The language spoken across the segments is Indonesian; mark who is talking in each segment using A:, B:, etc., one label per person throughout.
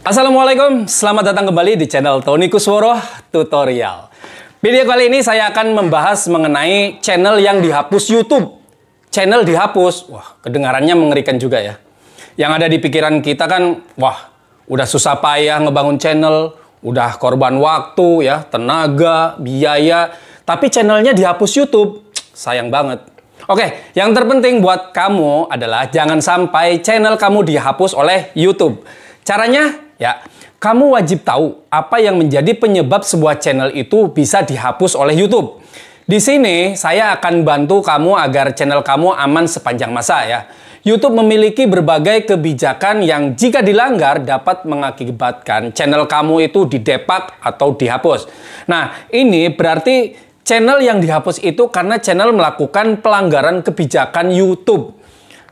A: Assalamualaikum, selamat datang kembali di channel Tony Kusworo Tutorial. Video kali ini saya akan membahas mengenai channel yang dihapus YouTube. Channel dihapus, wah kedengarannya mengerikan juga ya. Yang ada di pikiran kita kan, wah udah susah payah ngebangun channel, udah korban waktu ya, tenaga, biaya, tapi channelnya dihapus YouTube, sayang banget. Oke, yang terpenting buat kamu adalah jangan sampai channel kamu dihapus oleh YouTube. Caranya Ya, kamu wajib tahu apa yang menjadi penyebab sebuah channel itu bisa dihapus oleh YouTube. Di sini saya akan bantu kamu agar channel kamu aman sepanjang masa ya. YouTube memiliki berbagai kebijakan yang jika dilanggar dapat mengakibatkan channel kamu itu didepak atau dihapus. Nah, ini berarti channel yang dihapus itu karena channel melakukan pelanggaran kebijakan YouTube.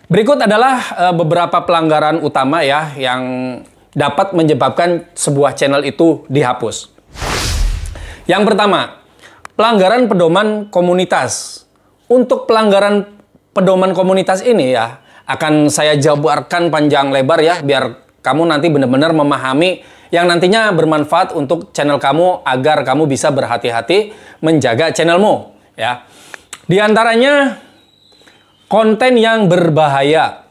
A: Berikut adalah eh, beberapa pelanggaran utama ya yang dapat menyebabkan sebuah channel itu dihapus. Yang pertama, pelanggaran pedoman komunitas. Untuk pelanggaran pedoman komunitas ini ya, akan saya jabarkan panjang lebar ya, biar kamu nanti benar-benar memahami yang nantinya bermanfaat untuk channel kamu agar kamu bisa berhati-hati menjaga channelmu ya. Di antaranya konten yang berbahaya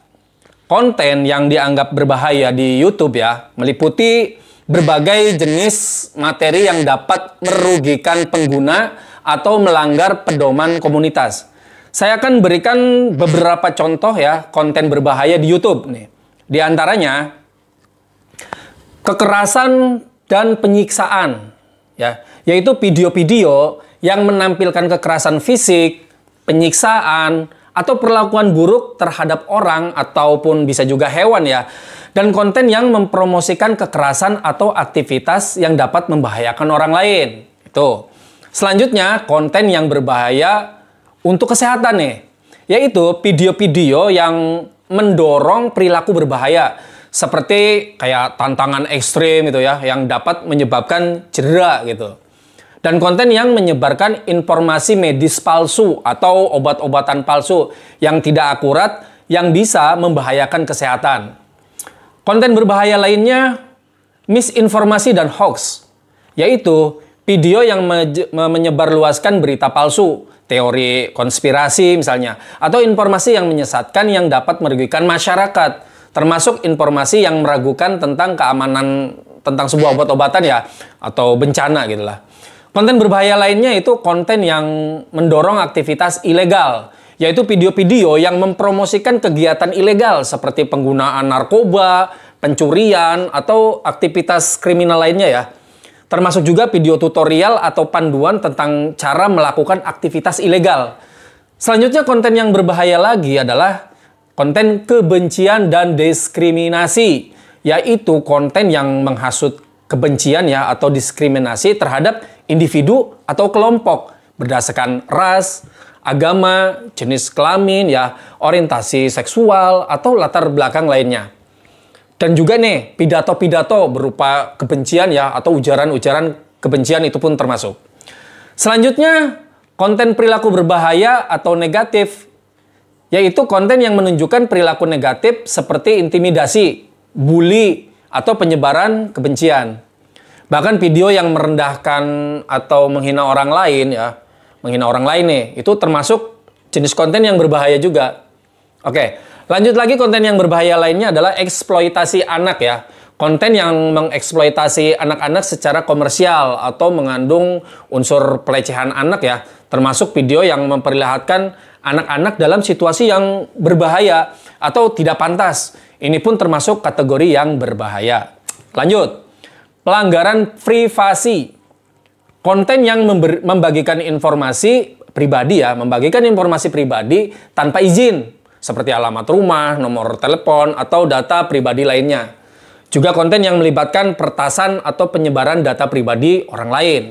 A: konten yang dianggap berbahaya di YouTube ya, meliputi berbagai jenis materi yang dapat merugikan pengguna atau melanggar pedoman komunitas. Saya akan berikan beberapa contoh ya konten berbahaya di YouTube nih. Di antaranya kekerasan dan penyiksaan ya, yaitu video-video yang menampilkan kekerasan fisik, penyiksaan, atau perlakuan buruk terhadap orang ataupun bisa juga hewan ya dan konten yang mempromosikan kekerasan atau aktivitas yang dapat membahayakan orang lain. Itu. Selanjutnya, konten yang berbahaya untuk kesehatan nih, yaitu video-video yang mendorong perilaku berbahaya seperti kayak tantangan ekstrim gitu ya yang dapat menyebabkan cedera gitu dan konten yang menyebarkan informasi medis palsu atau obat-obatan palsu yang tidak akurat yang bisa membahayakan kesehatan. Konten berbahaya lainnya misinformasi dan hoax, yaitu video yang menyebarluaskan berita palsu, teori konspirasi misalnya, atau informasi yang menyesatkan yang dapat merugikan masyarakat, termasuk informasi yang meragukan tentang keamanan tentang sebuah obat-obatan ya atau bencana gitulah. Konten berbahaya lainnya itu konten yang mendorong aktivitas ilegal, yaitu video-video yang mempromosikan kegiatan ilegal seperti penggunaan narkoba, pencurian, atau aktivitas kriminal lainnya ya. Termasuk juga video tutorial atau panduan tentang cara melakukan aktivitas ilegal. Selanjutnya konten yang berbahaya lagi adalah konten kebencian dan diskriminasi, yaitu konten yang menghasut kebencian ya atau diskriminasi terhadap individu atau kelompok berdasarkan ras, agama, jenis kelamin ya, orientasi seksual atau latar belakang lainnya. Dan juga nih pidato-pidato berupa kebencian ya atau ujaran-ujaran kebencian itu pun termasuk. Selanjutnya, konten perilaku berbahaya atau negatif yaitu konten yang menunjukkan perilaku negatif seperti intimidasi, bully, atau penyebaran kebencian. Bahkan video yang merendahkan atau menghina orang lain ya, menghina orang lain nih, itu termasuk jenis konten yang berbahaya juga. Oke, lanjut lagi konten yang berbahaya lainnya adalah eksploitasi anak ya konten yang mengeksploitasi anak-anak secara komersial atau mengandung unsur pelecehan anak ya, termasuk video yang memperlihatkan anak-anak dalam situasi yang berbahaya atau tidak pantas. Ini pun termasuk kategori yang berbahaya. Lanjut. Pelanggaran privasi. Konten yang membagikan informasi pribadi ya, membagikan informasi pribadi tanpa izin seperti alamat rumah, nomor telepon, atau data pribadi lainnya. Juga konten yang melibatkan pertasan atau penyebaran data pribadi orang lain.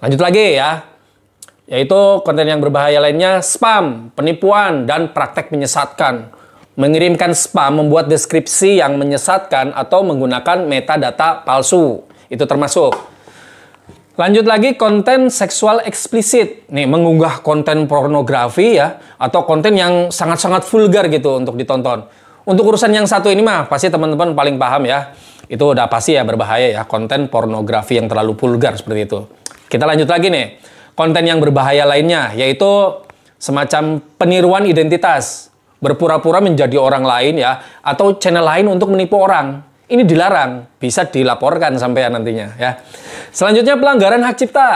A: Lanjut lagi ya. Yaitu konten yang berbahaya lainnya spam, penipuan, dan praktek menyesatkan. Mengirimkan spam membuat deskripsi yang menyesatkan atau menggunakan metadata palsu. Itu termasuk. Lanjut lagi konten seksual eksplisit. Nih, mengunggah konten pornografi ya atau konten yang sangat-sangat vulgar gitu untuk ditonton untuk urusan yang satu ini mah pasti teman-teman paling paham ya. Itu udah pasti ya berbahaya ya konten pornografi yang terlalu vulgar seperti itu. Kita lanjut lagi nih. Konten yang berbahaya lainnya yaitu semacam peniruan identitas, berpura-pura menjadi orang lain ya atau channel lain untuk menipu orang. Ini dilarang, bisa dilaporkan sampai nantinya ya. Selanjutnya pelanggaran hak cipta,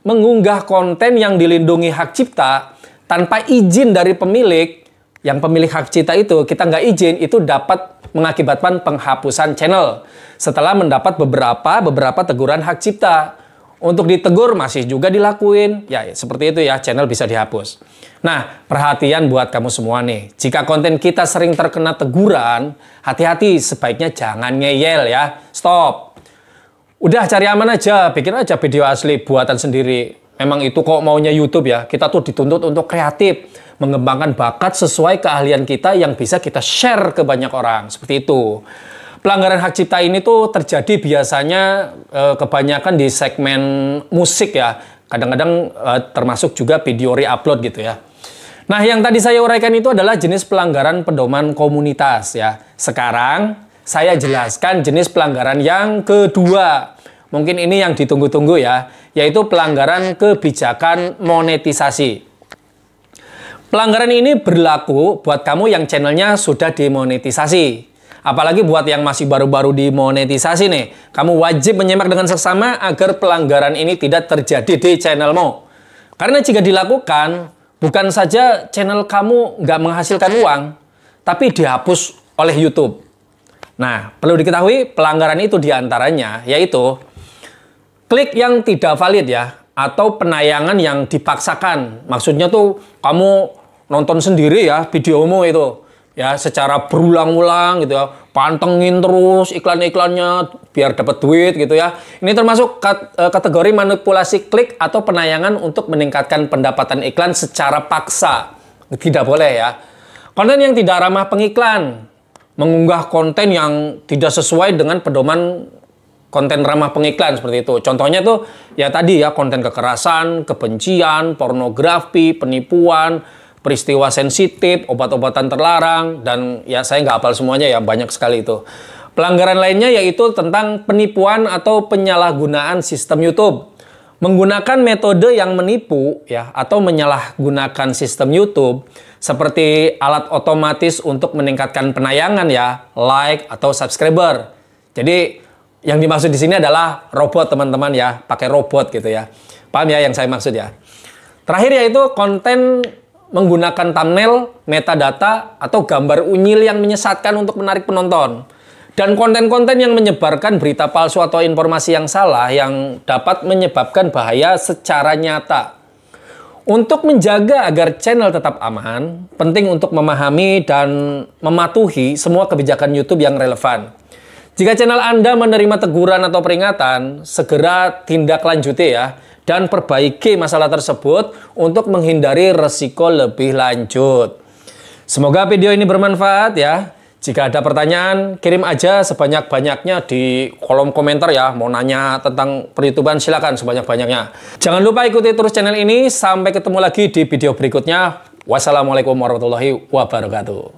A: mengunggah konten yang dilindungi hak cipta tanpa izin dari pemilik yang pemilik hak cipta itu kita nggak izin itu dapat mengakibatkan penghapusan channel setelah mendapat beberapa beberapa teguran hak cipta. Untuk ditegur masih juga dilakuin. Ya, ya, seperti itu ya, channel bisa dihapus. Nah, perhatian buat kamu semua nih. Jika konten kita sering terkena teguran, hati-hati sebaiknya jangan ngeyel ya. Stop. Udah cari aman aja, bikin aja video asli buatan sendiri. Memang itu kok maunya YouTube ya. Kita tuh dituntut untuk kreatif mengembangkan bakat sesuai keahlian kita yang bisa kita share ke banyak orang. Seperti itu. Pelanggaran hak cipta ini tuh terjadi biasanya eh, kebanyakan di segmen musik ya. Kadang-kadang eh, termasuk juga video re-upload gitu ya. Nah, yang tadi saya uraikan itu adalah jenis pelanggaran pedoman komunitas ya. Sekarang saya jelaskan jenis pelanggaran yang kedua. Mungkin ini yang ditunggu-tunggu ya, yaitu pelanggaran kebijakan monetisasi. Pelanggaran ini berlaku buat kamu yang channelnya sudah dimonetisasi. Apalagi buat yang masih baru-baru dimonetisasi nih. Kamu wajib menyimak dengan seksama agar pelanggaran ini tidak terjadi di channelmu. Karena jika dilakukan, bukan saja channel kamu nggak menghasilkan uang, tapi dihapus oleh YouTube. Nah, perlu diketahui pelanggaran itu diantaranya yaitu klik yang tidak valid ya atau penayangan yang dipaksakan. Maksudnya tuh kamu nonton sendiri ya videomu itu ya secara berulang-ulang gitu ya pantengin terus iklan-iklannya biar dapat duit gitu ya ini termasuk e, kategori manipulasi klik atau penayangan untuk meningkatkan pendapatan iklan secara paksa tidak boleh ya konten yang tidak ramah pengiklan mengunggah konten yang tidak sesuai dengan pedoman konten ramah pengiklan seperti itu. Contohnya tuh ya tadi ya konten kekerasan, kebencian, pornografi, penipuan, peristiwa sensitif, obat-obatan terlarang, dan ya saya nggak hafal semuanya ya, banyak sekali itu. Pelanggaran lainnya yaitu tentang penipuan atau penyalahgunaan sistem YouTube. Menggunakan metode yang menipu ya atau menyalahgunakan sistem YouTube seperti alat otomatis untuk meningkatkan penayangan ya, like atau subscriber. Jadi yang dimaksud di sini adalah robot teman-teman ya, pakai robot gitu ya. Paham ya yang saya maksud ya? Terakhir yaitu konten menggunakan thumbnail, metadata, atau gambar unyil yang menyesatkan untuk menarik penonton. Dan konten-konten yang menyebarkan berita palsu atau informasi yang salah yang dapat menyebabkan bahaya secara nyata. Untuk menjaga agar channel tetap aman, penting untuk memahami dan mematuhi semua kebijakan YouTube yang relevan. Jika channel Anda menerima teguran atau peringatan, segera tindak lanjuti ya dan perbaiki masalah tersebut untuk menghindari resiko lebih lanjut. Semoga video ini bermanfaat ya. Jika ada pertanyaan, kirim aja sebanyak-banyaknya di kolom komentar ya. Mau nanya tentang perhitungan silakan sebanyak-banyaknya. Jangan lupa ikuti terus channel ini. Sampai ketemu lagi di video berikutnya. Wassalamualaikum warahmatullahi wabarakatuh.